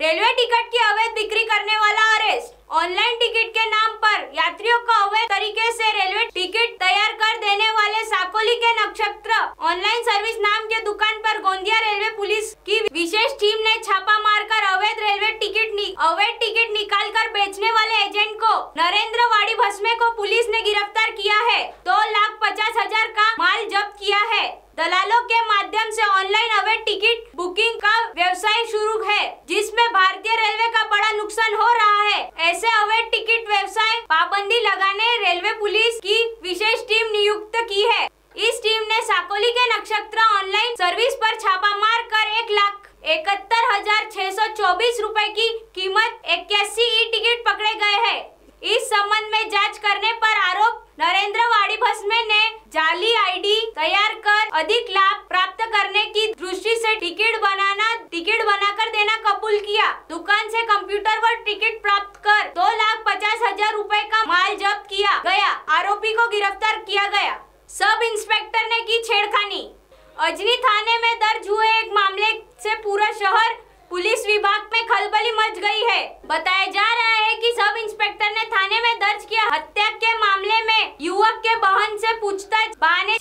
Railway ticket की अवैध बिक्री करने वाला अरेस्ट ऑनलाइन टिकट के नाम पर यात्रियों को अवैध तरीके से रेलवे टिकट तैयार कर देने वाले साकोली के नक्षत्र ऑनलाइन सर्विस नाम के दुकान पर गोंदिया रेलवे पुलिस की विशेष टीम ने छापा मारकर अवैध रेलवे टिकट नि, अवैध टिकट निकाल कर बेचने वाले एजेंट को नरेंद्र वाड़ी भस्मे को पुलिस ने गिरफ्तार किया है दो लाख पचास हजार का माल जब्त किया है दलालों के माध्यम से ऑनलाइन अवैध टिकट बुकिंग का व्यवसाय शुरू है सेवन हो रहा है ऐसे अवैध टिकट व्यवसाय पाबंदी लगाने रेलवे पुलिस की विशेष टीम नियुक्त की है इस टीम ने साकोली के नक्षत्र ऑनलाइन सर्विस पर छापा मार कर एक लाख इकहत्तर हजार छह सौ चौबीस रूपए की कीमत इक्यासी ई टिकट पकड़े गए है इस संबंध में जांच करने पर आरोप नरेंद्र वाड़ी भस्मे ने जाली आईडी तैयार कर अधिक लाभ प्राप्त करने की दृष्टि से टिकट बनाना टिकट बनाकर देना कबूल किया दुकान से कंप्यूटर पर टिकट प्राप्त कर दो लाख पचास हजार रूपए का माल जब्त किया गया आरोपी को गिरफ्तार किया गया सब इंस्पेक्टर ने की छेड़खानी अजनी थाने में दर्ज हुए एक मामले से पूरा शहर पुलिस विभाग में खलबली मच गई है बताया जा रहा है कि सब इंस्पेक्टर ने थाने में दर्ज किया हत्या के मामले में युवक के बहन से पूछताछ बहाने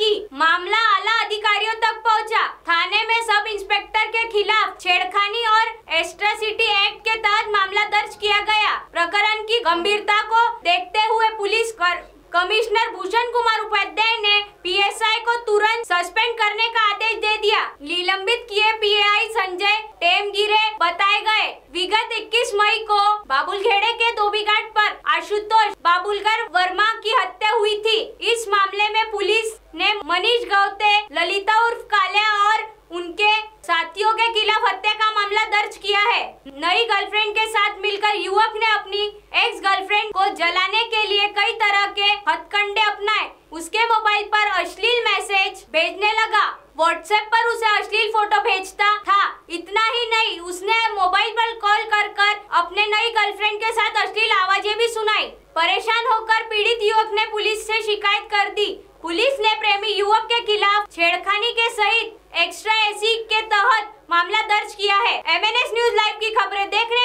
की मामला आला अधिकारियों तक पहुंचा। थाने में सब इंस्पेक्टर के खिलाफ छेड़खानी और एस्ट्रासिटी एक्ट के तहत मामला दर्ज किया गया प्रकरण की गंभीरता को देखते हुए पुलिस कर... कमिश्नर भूषण कुमार उपाध्याय ने पीएसआई को तुरंत सस्पेंड करने का आदेश दे दिया निलंबित किए पीएआई संजय टेमगिरे बताए गए विगत 21 मई को बाबुलखेड़े के धोबीघाट पर आशुतोष बाबुलकर वर्मा की हत्या हुई थी इस मामले में पुलिस ने मनीष गौते ललिता उर्फ काले और उनके साथियों के खिलाफ हत्या का मामला दर्ज किया है नई गर्लफ्रेंड के साथ मिलकर युवक ने अपनी एक्स गर्लफ्रेंड को जलाने के लिए कई तरह के हथकंडे अपनाए उसके मोबाइल पर अश्लील मैसेज भेजने लगा व्हाट्सएप पर उसे अश्लील फोटो भेजता था इतना ही नहीं उसने मोबाइल पर कॉल कर कर अपने नई गर्लफ्रेंड के साथ अश्लील आवाजें भी सुनाई परेशान होकर पीड़ित युवक ने पुलिस से शिकायत कर दी पुलिस ने प्रेमी युवक के खिलाफ छेड़खानी के सहित एक्स्ट्रा एसी के तहत मामला दर्ज किया है एमएनएस न्यूज लाइव की खबरें देखने